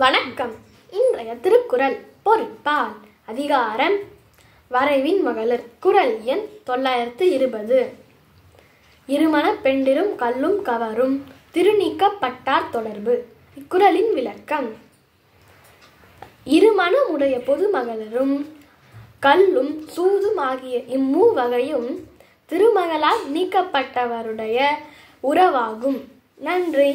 வணக்கம் இன்றைய திருக்குறள் பொறுப்பால் அதிகாரம் வரைவின் மகளிர் குரல் எண் தொள்ளாயிரத்து இருபது இருமண பெண்டிரும் கல்லும் கவரும் திருநீக்கப்பட்டார் தொடர்பு இக்குறளின் விளக்கம் உடைய பொது மகளிரும் கல்லும் சூதும் ஆகிய இம்மூ வகையும் திருமகளால் நீக்கப்பட்டவருடைய உறவாகும் நன்றி